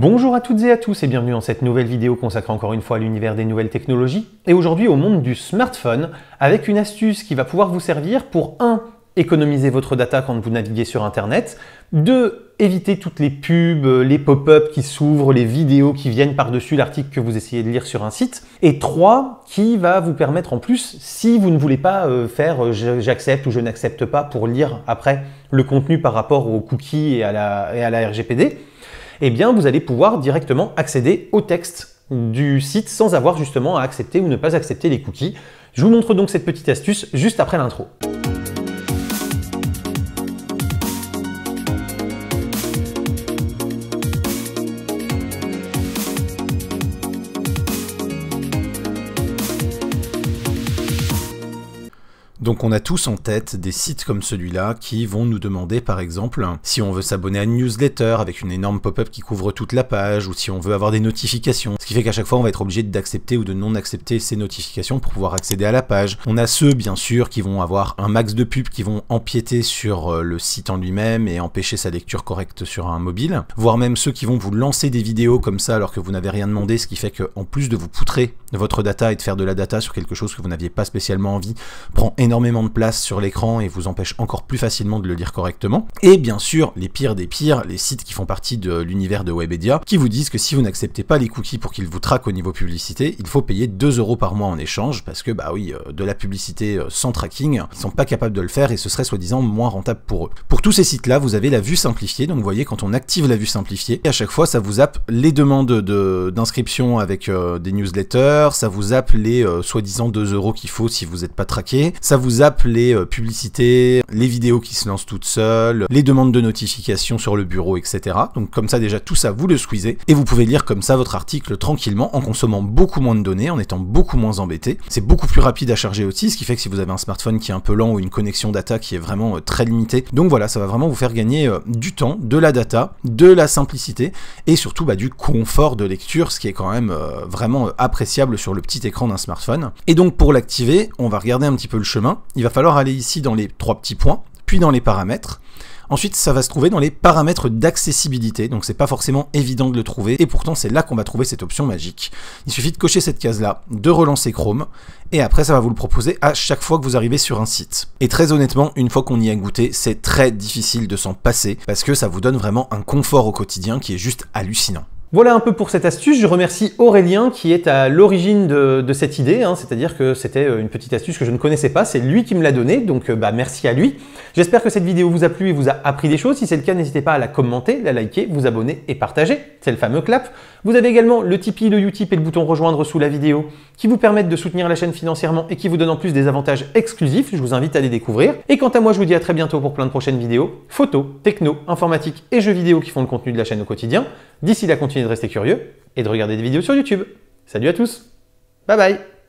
Bonjour à toutes et à tous et bienvenue dans cette nouvelle vidéo consacrée encore une fois à l'univers des nouvelles technologies et aujourd'hui au monde du smartphone avec une astuce qui va pouvoir vous servir pour 1. économiser votre data quand vous naviguez sur internet, 2. éviter toutes les pubs, euh, les pop-up qui s'ouvrent, les vidéos qui viennent par-dessus l'article que vous essayez de lire sur un site et 3. qui va vous permettre en plus si vous ne voulez pas euh, faire euh, j'accepte ou je n'accepte pas pour lire après le contenu par rapport aux cookies et à la, et à la RGPD eh bien vous allez pouvoir directement accéder au texte du site sans avoir justement à accepter ou ne pas accepter les cookies. Je vous montre donc cette petite astuce juste après l'intro. Donc on a tous en tête des sites comme celui-là qui vont nous demander par exemple si on veut s'abonner à une newsletter avec une énorme pop-up qui couvre toute la page ou si on veut avoir des notifications. Ce qui fait qu'à chaque fois on va être obligé d'accepter ou de non accepter ces notifications pour pouvoir accéder à la page. On a ceux bien sûr qui vont avoir un max de pubs qui vont empiéter sur euh, le site en lui-même et empêcher sa lecture correcte sur un mobile, voire même ceux qui vont vous lancer des vidéos comme ça alors que vous n'avez rien demandé, ce qui fait qu'en plus de vous poutrer votre data et de faire de la data sur quelque chose que vous n'aviez pas spécialement envie, prend énormément de place sur l'écran et vous empêche encore plus facilement de le lire correctement. Et bien sûr, les pires des pires, les sites qui font partie de l'univers de Webedia, qui vous disent que si vous n'acceptez pas les cookies pour qu'ils vous traquent au niveau publicité, il faut payer 2 euros par mois en échange, parce que bah oui, euh, de la publicité euh, sans tracking, ils sont pas capables de le faire et ce serait soi-disant moins rentable pour eux. Pour tous ces sites-là, vous avez la vue simplifiée, donc vous voyez quand on active la vue simplifiée, à chaque fois ça vous app les demandes d'inscription avec euh, des newsletters, ça vous zappe les soi-disant 2 euros qu'il faut si vous n'êtes pas traqué, ça vous appelez euh, publicité, les vidéos qui se lancent toutes seules, les demandes de notification sur le bureau, etc. Donc comme ça déjà tout ça vous le squeezez et vous pouvez lire comme ça votre article tranquillement en consommant beaucoup moins de données, en étant beaucoup moins embêté. C'est beaucoup plus rapide à charger aussi, ce qui fait que si vous avez un smartphone qui est un peu lent ou une connexion data qui est vraiment euh, très limitée, donc voilà, ça va vraiment vous faire gagner euh, du temps, de la data, de la simplicité et surtout bah, du confort de lecture, ce qui est quand même vraiment appréciable sur le petit écran d'un smartphone. Et donc pour l'activer, on va regarder un petit peu le chemin il va falloir aller ici dans les trois petits points, puis dans les paramètres. Ensuite, ça va se trouver dans les paramètres d'accessibilité, donc c'est pas forcément évident de le trouver, et pourtant c'est là qu'on va trouver cette option magique. Il suffit de cocher cette case-là, de relancer Chrome, et après ça va vous le proposer à chaque fois que vous arrivez sur un site. Et très honnêtement, une fois qu'on y a goûté, c'est très difficile de s'en passer, parce que ça vous donne vraiment un confort au quotidien qui est juste hallucinant. Voilà un peu pour cette astuce. Je remercie Aurélien qui est à l'origine de, cette idée, hein. c'est-à-dire que c'était euh, une petite astuce que je ne connaissais pas, c'est lui qui me l'a donnée, donc euh, bah, merci à lui. J'espère que cette vidéo vous a plu et vous a appris des choses. Si c'est le cas, n'hésitez pas à la commenter, la liker, vous abonner et partager. C'est le fameux clap. Vous avez également le Tipeee, le Utip et le bouton rejoindre sous la vidéo qui vous permettent de soutenir la chaîne financièrement et qui vous donnent en plus des avantages exclusifs. Je vous invite à les découvrir. Et quant à moi, je vous dis à très bientôt pour plein de prochaines vidéos, photos, techno, informatique et jeux vidéo qui font le contenu de la chaîne au quotidien. D'ici là, continuez de rester curieux et de regarder des vidéos sur YouTube. Salut à tous. Bye bye.